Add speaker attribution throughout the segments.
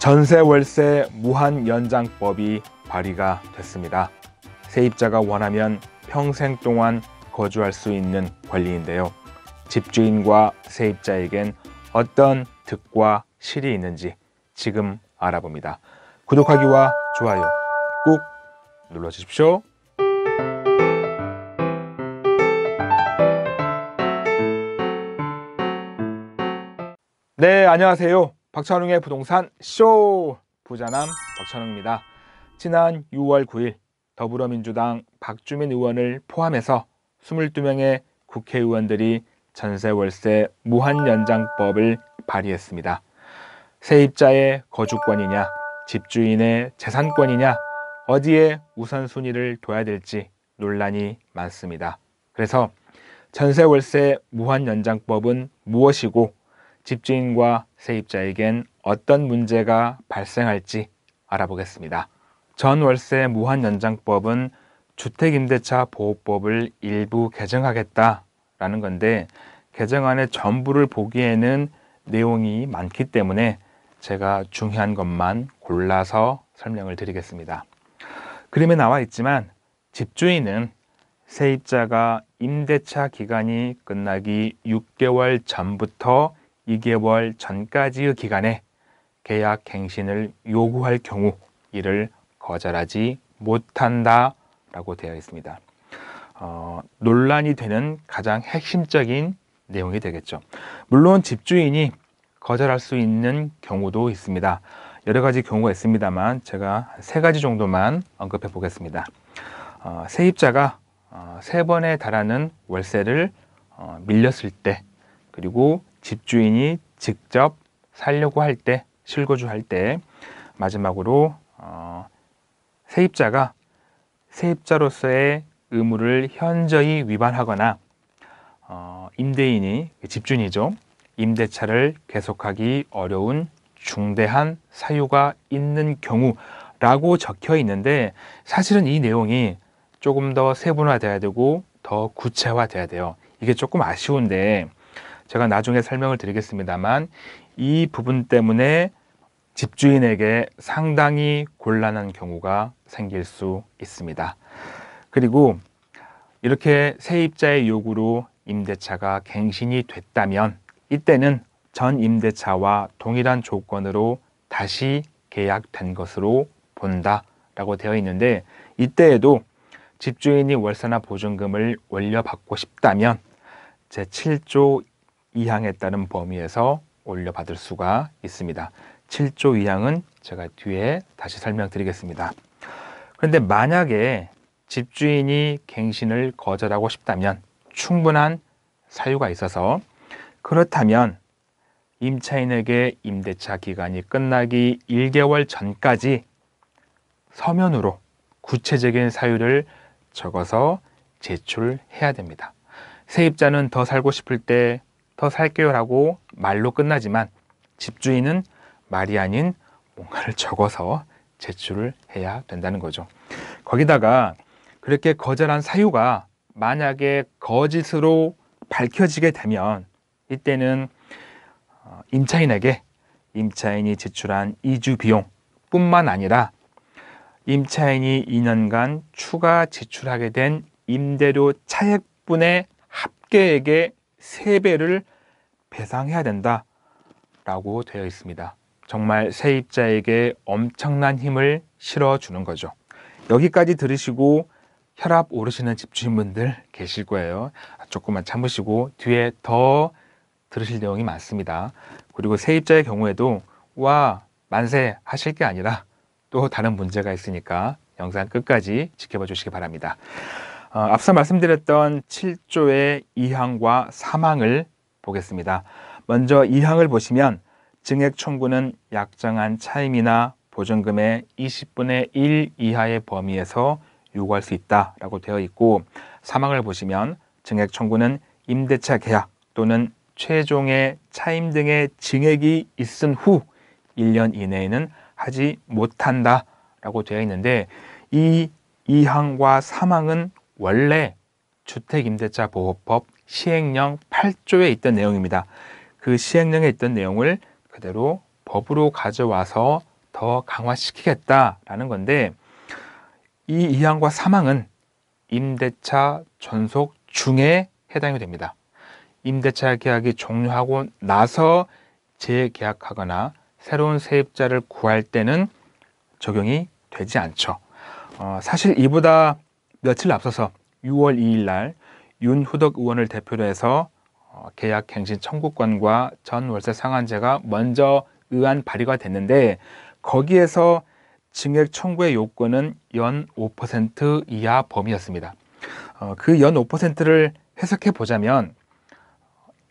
Speaker 1: 전세 월세 무한 연장법이 발의가 됐습니다. 세입자가 원하면 평생 동안 거주할 수 있는 권리인데요. 집주인과 세입자에겐 어떤 득과 실이 있는지 지금 알아봅니다. 구독하기와 좋아요 꾹 눌러주십시오. 네, 안녕하세요. 박찬웅의 부동산 쇼 부자남 박찬웅입니다. 지난 6월 9일 더불어민주당 박주민 의원을 포함해서 22명의 국회의원들이 전세 월세 무한 연장법을 발의했습니다. 세입자의 거주권이냐, 집주인의 재산권이냐, 어디에 우선순위를 둬야 될지 논란이 많습니다. 그래서 전세 월세 무한 연장법은 무엇이고 집주인과 세입자에겐 어떤 문제가 발생할지 알아보겠습니다. 전월세 무한연장법은 주택임대차 보호법을 일부 개정하겠다라는 건데 개정안의 전부를 보기에는 내용이 많기 때문에 제가 중요한 것만 골라서 설명을 드리겠습니다. 그림에 나와 있지만 집주인은 세입자가 임대차 기간이 끝나기 6개월 전부터 2개월 전까지의 기간에 계약 갱신을 요구할 경우 이를 거절하지 못한다 라고 되어 있습니다. 어, 논란이 되는 가장 핵심적인 내용이 되겠죠. 물론 집주인이 거절할 수 있는 경우도 있습니다. 여러 가지 경우가 있습니다만 제가 세 가지 정도만 언급해 보겠습니다. 어, 세입자가 어, 세 번에 달하는 월세를 어, 밀렸을 때 그리고 집주인이 직접 살려고 할 때, 실거주 할 때, 마지막으로 어, 세입자가 세입자로서의 의무를 현저히 위반하거나 어, 임대인이 집주인이죠. 임대차를 계속하기 어려운 중대한 사유가 있는 경우라고 적혀 있는데 사실은 이 내용이 조금 더 세분화돼야 되고 더 구체화돼야 돼요. 이게 조금 아쉬운데 제가 나중에 설명을 드리겠습니다만 이 부분 때문에 집주인에게 상당히 곤란한 경우가 생길 수 있습니다. 그리고 이렇게 세입자의 요구로 임대차가 갱신이 됐다면 이때는 전 임대차와 동일한 조건으로 다시 계약된 것으로 본다라고 되어 있는데 이때에도 집주인이 월세나 보증금을 올려받고 싶다면 제7조 이항에 따른 범위에서 올려받을 수가 있습니다. 7조 이항은 제가 뒤에 다시 설명드리겠습니다. 그런데 만약에 집주인이 갱신을 거절하고 싶다면 충분한 사유가 있어서 그렇다면 임차인에게 임대차 기간이 끝나기 1개월 전까지 서면으로 구체적인 사유를 적어서 제출해야 됩니다. 세입자는 더 살고 싶을 때더 살게요라고 말로 끝나지만 집주인은 말이 아닌 뭔가를 적어서 제출을 해야 된다는 거죠. 거기다가 그렇게 거절한 사유가 만약에 거짓으로 밝혀지게 되면 이때는 어, 임차인에게 임차인이 지출한 이주 비용뿐만 아니라 임차인이 2년간 추가 지출하게 된 임대료 차액분의 합계액의 세배를 배상해야 된다 라고 되어 있습니다. 정말 세입자에게 엄청난 힘을 실어주는 거죠. 여기까지 들으시고 혈압 오르시는 집주인분들 계실 거예요. 조금만 참으시고 뒤에 더 들으실 내용이 많습니다. 그리고 세입자의 경우에도 와 만세 하실 게 아니라 또 다른 문제가 있으니까 영상 끝까지 지켜봐 주시기 바랍니다. 어, 앞서 말씀드렸던 7조의 이항과사망을 보겠습니다. 먼저 2항을 보시면 증액 청구는 약정한 차임이나 보증금의 20분의 1 이하의 범위에서 요구할 수 있다라고 되어 있고 3항을 보시면 증액 청구는 임대차 계약 또는 최종의 차임 등의 증액이 있은 후 1년 이내에는 하지 못한다라고 되어 있는데 이 2항과 3항은 원래 주택임대차보호법 시행령 8조에 있던 내용입니다. 그 시행령에 있던 내용을 그대로 법으로 가져와서 더 강화시키겠다라는 건데 이 2항과 3항은 임대차 전속 중에 해당이 됩니다. 임대차 계약이 종료하고 나서 재계약하거나 새로운 세입자를 구할 때는 적용이 되지 않죠. 어, 사실 이보다 며칠 앞서서 6월 2일 날 윤후덕 의원을 대표로 해서 어, 계약갱신 청구권과 전월세 상한제가 먼저 의안 발의가 됐는데 거기에서 증액 청구의 요건은 연 5% 이하 범위였습니다. 어, 그연 5%를 해석해 보자면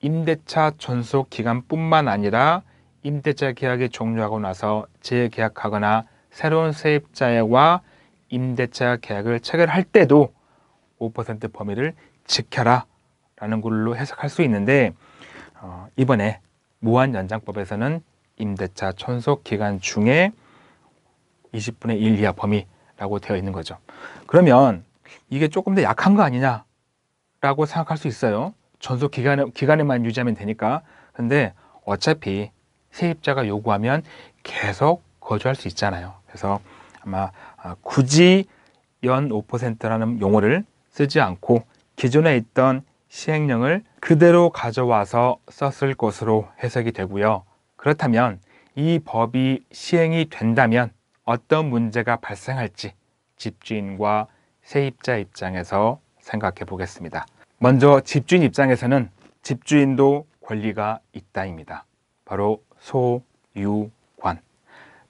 Speaker 1: 임대차 존속 기간뿐만 아니라 임대차 계약이 종료하고 나서 재계약하거나 새로운 세입자와 임대차 계약을 체결할 때도 5% 범위를 지켜라 라는 걸로 해석할 수 있는데 어, 이번에 무한연장법에서는 임대차 천속 기간 중에 20분의 1 이하 범위라고 되어 있는 거죠. 그러면 이게 조금 더 약한 거 아니냐라고 생각할 수 있어요. 전속 기간에, 기간에만 유지하면 되니까. 근데 어차피 세입자가 요구하면 계속 거주할 수 있잖아요. 그래서 아마 아, 굳이 연 5%라는 용어를 쓰지 않고 기존에 있던 시행령을 그대로 가져와서 썼을 것으로 해석이 되고요. 그렇다면 이 법이 시행이 된다면 어떤 문제가 발생할지 집주인과 세입자 입장에서 생각해 보겠습니다. 먼저 집주인 입장에서는 집주인도 권리가 있다입니다. 바로 소유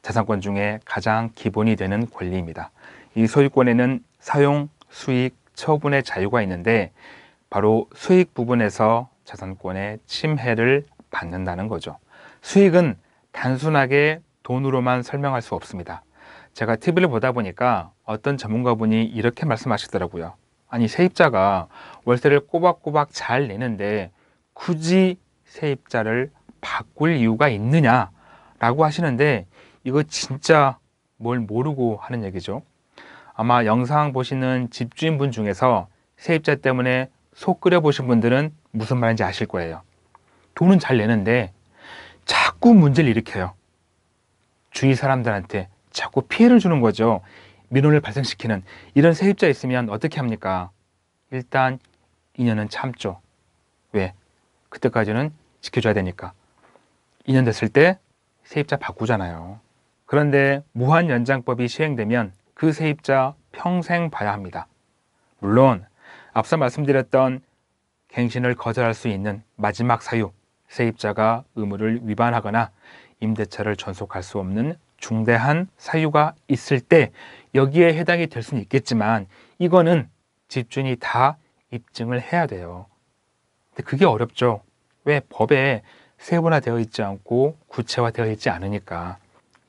Speaker 1: 재산권 중에 가장 기본이 되는 권리입니다. 이 소유권에는 사용, 수익, 처분의 자유가 있는데 바로 수익 부분에서 자산권의 침해를 받는다는 거죠. 수익은 단순하게 돈으로만 설명할 수 없습니다. 제가 TV를 보다 보니까 어떤 전문가분이 이렇게 말씀하시더라고요. 아니 세입자가 월세를 꼬박꼬박 잘 내는데 굳이 세입자를 바꿀 이유가 있느냐라고 하시는데 이거 진짜 뭘 모르고 하는 얘기죠. 아마 영상 보시는 집주인분 중에서 세입자 때문에 속 끓여보신 분들은 무슨 말인지 아실 거예요. 돈은 잘 내는데 자꾸 문제를 일으켜요. 주위 사람들한테 자꾸 피해를 주는 거죠. 민원을 발생시키는 이런 세입자 있으면 어떻게 합니까? 일단 2년은 참죠. 왜? 그때까지는 지켜줘야 되니까. 2년 됐을 때 세입자 바꾸잖아요. 그런데 무한연장법이 시행되면 그 세입자 평생 봐야 합니다. 물론 앞서 말씀드렸던 갱신을 거절할 수 있는 마지막 사유, 세입자가 의무를 위반하거나 임대차를 전속할 수 없는 중대한 사유가 있을 때 여기에 해당이 될 수는 있겠지만 이거는 집주인이 다 입증을 해야 돼요. 근데 그게 어렵죠. 왜 법에 세분화되어 있지 않고 구체화되어 있지 않으니까.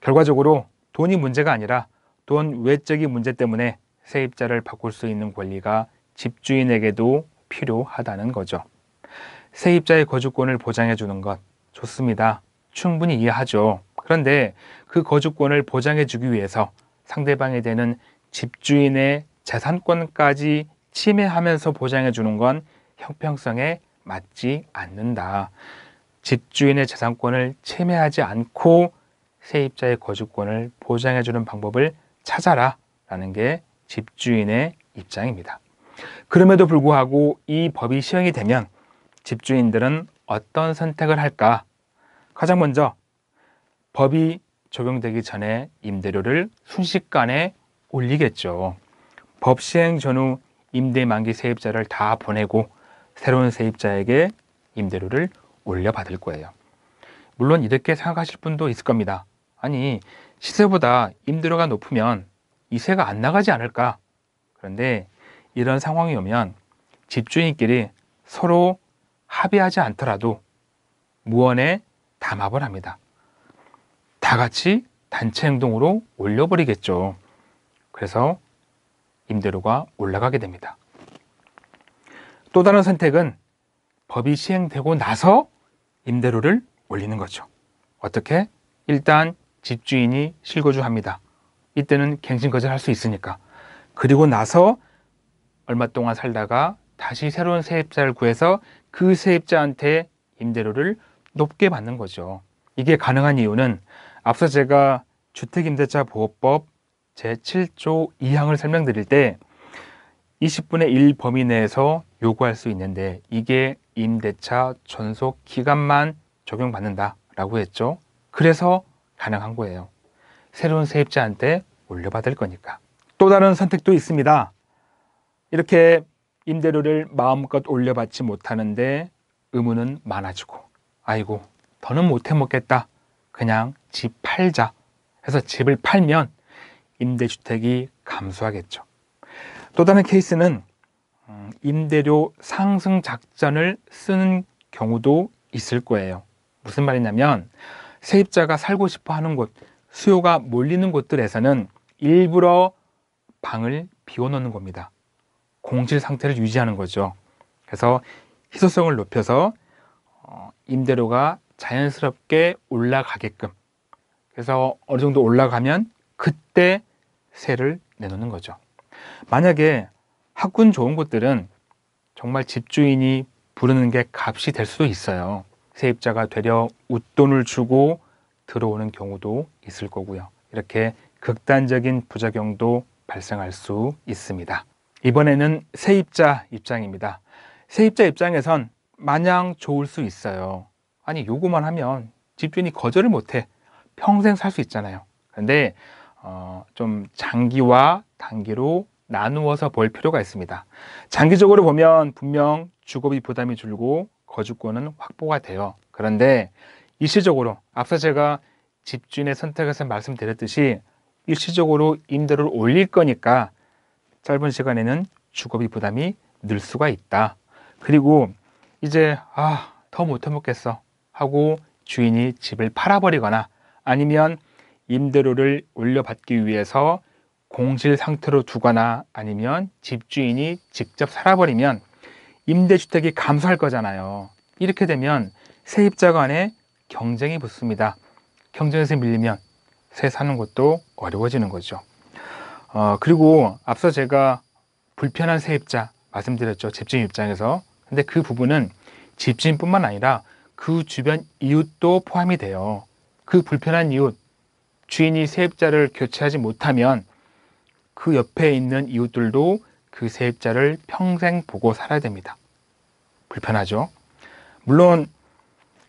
Speaker 1: 결과적으로 돈이 문제가 아니라 돈 외적인 문제 때문에 세입자를 바꿀 수 있는 권리가 집주인에게도 필요하다는 거죠. 세입자의 거주권을 보장해 주는 것 좋습니다. 충분히 이해하죠. 그런데 그 거주권을 보장해 주기 위해서 상대방이 되는 집주인의 재산권까지 침해하면서 보장해 주는 건 형평성에 맞지 않는다. 집주인의 재산권을 침해하지 않고 세입자의 거주권을 보장해주는 방법을 찾아라 라는 게 집주인의 입장입니다. 그럼에도 불구하고 이 법이 시행이 되면 집주인들은 어떤 선택을 할까? 가장 먼저 법이 적용되기 전에 임대료를 순식간에 올리겠죠. 법 시행 전후 임대 만기 세입자를 다 보내고 새로운 세입자에게 임대료를 올려받을 거예요. 물론 이렇게 생각하실 분도 있을 겁니다. 아니, 시세보다 임대료가 높으면 이세가 안 나가지 않을까? 그런데 이런 상황이 오면 집주인끼리 서로 합의하지 않더라도 무언에 담합을 합니다. 다 같이 단체 행동으로 올려버리겠죠. 그래서 임대료가 올라가게 됩니다. 또 다른 선택은 법이 시행되고 나서 임대료를 올리는 거죠. 어떻게? 일단 집주인이 실거주합니다. 이때는 갱신거절 할수 있으니까. 그리고 나서 얼마 동안 살다가 다시 새로운 세입자를 구해서 그 세입자한테 임대료를 높게 받는 거죠. 이게 가능한 이유는 앞서 제가 주택임대차보호법 제7조 2항을 설명드릴 때 20분의 1 범위 내에서 요구할 수 있는데 이게 임대차 전속 기간만 적용받는다라고 했죠. 그래서 가능한 거예요. 새로운 세입자한테 올려받을 거니까. 또 다른 선택도 있습니다. 이렇게 임대료를 마음껏 올려받지 못하는데 의무는 많아지고 아이고 더는 못해 먹겠다 그냥 집 팔자 해서 집을 팔면 임대주택이 감소하겠죠 또 다른 케이스는 음, 임대료 상승 작전을 쓰는 경우도 있을 거예요 무슨 말이냐면 세입자가 살고 싶어 하는 곳, 수요가 몰리는 곳들에서는 일부러 방을 비워놓는 겁니다. 공실 상태를 유지하는 거죠. 그래서 희소성을 높여서 어, 임대료가 자연스럽게 올라가게끔 그래서 어느 정도 올라가면 그때 세를 내놓는 거죠. 만약에 학군 좋은 곳들은 정말 집주인이 부르는 게 값이 될 수도 있어요. 세입자가 되려 웃돈을 주고 들어오는 경우도 있을 거고요. 이렇게 극단적인 부작용도 발생할 수 있습니다. 이번에는 세입자 입장입니다. 세입자 입장에선 마냥 좋을 수 있어요. 아니, 요구만 하면 집주인이 거절을 못해. 평생 살 수 있잖아요. 그런데, 어, 좀 장기와 단기로 나누어서 볼 필요가 있습니다. 장기적으로 보면 분명 주거비 부담이 줄고 거주권은 확보가 돼요. 그런데 일시적으로 앞서 제가 집주인의 선택에서 말씀드렸듯이 일시적으로 임대를 올릴 거니까 짧은 시간에는 주거비 부담이 늘 수가 있다. 그리고 이제 아, 더 못해먹겠어 하고 주인이 집을 팔아버리거나 아니면 임대료를 올려받기 위해서 공실 상태로 두거나 아니면 집주인이 직접 살아버리면 임대주택이 감소할 거잖아요. 이렇게 되면 세입자 간에 경쟁이 붙습니다. 경쟁에서 밀리면 새 사는 것도 어려워지는 거죠. 어, 그리고 앞서 제가 불편한 세입자 말씀드렸죠. 집주인 입장에서. 근데 그 부분은 집주인뿐만 아니라 그 주변 이웃도 포함이 돼요. 그 불편한 이웃, 주인이 세입자를 교체하지 못하면 그 옆에 있는 이웃들도 그 세입자를 평생 보고 살아야 됩니다. 불편하죠? 물론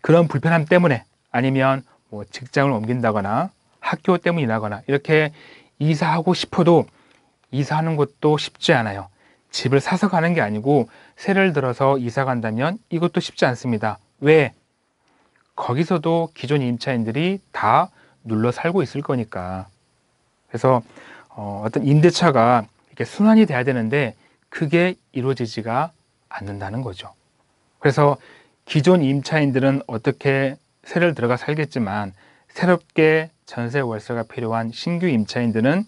Speaker 1: 그런 불편함 때문에 아니면 뭐 직장을 옮긴다거나 학교 때문이라거나 이렇게 이사하고 싶어도 이사하는 것도 쉽지 않아요. 집을 사서 가는 게 아니고 세를 들어서 이사 간다면 이것도 쉽지 않습니다. 왜? 거기서도 기존 임차인들이 다 눌러 살고 있을 거니까. 그래서 어, 어떤 임대차가 이렇게 순환이 돼야 되는데 그게 이루어지지가 않는다는 거죠. 그래서 기존 임차인들은 어떻게 세를 들어가 살겠지만 새롭게 전세 월세가 필요한 신규 임차인들은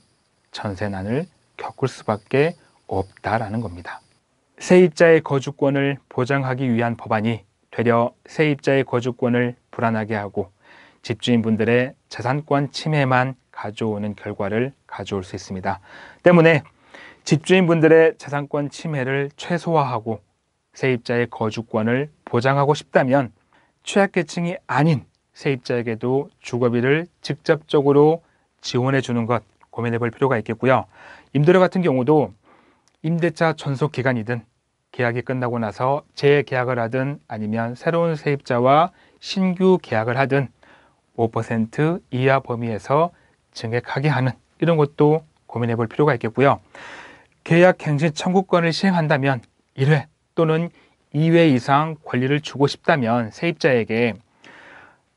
Speaker 1: 전세난을 겪을 수밖에 없다라는 겁니다. 세입자의 거주권을 보장하기 위한 법안이 되려 세입자의 거주권을 불안하게 하고 집주인분들의 재산권 침해만 가져오는 결과를 가져올 수 있습니다. 때문에 집주인분들의 재산권 침해를 최소화하고 세입자의 거주권을 보장하고 싶다면 취약계층이 아닌 세입자에게도 주거비를 직접적으로 지원해 주는 것 고민해 볼 필요가 있겠고요. 임대료 같은 경우도 임대차 전속 기간이든 계약이 끝나고 나서 재계약을 하든 아니면 새로운 세입자와 신규 계약을 하든 5% 이하 범위에서 증액하게 하는 이런 것도 고민해 볼 필요가 있겠고요. 계약갱신 청구권을 시행한다면 1회 또는 2회 이상 권리를 주고 싶다면 세입자에게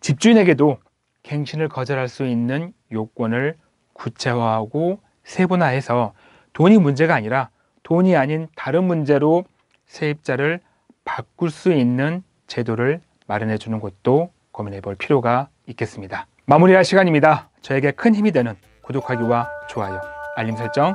Speaker 1: 집주인에게도 갱신을 거절할 수 있는 요건을 구체화하고 세분화해서 돈이 문제가 아니라 돈이 아닌 다른 문제로 세입자를 바꿀 수 있는 제도를 마련해 주는 것도 고민해 볼 필요가 있겠습니다. 마무리할 시간입니다. 저에게 큰 힘이 되는 구독하기와 좋아요, 알림 설정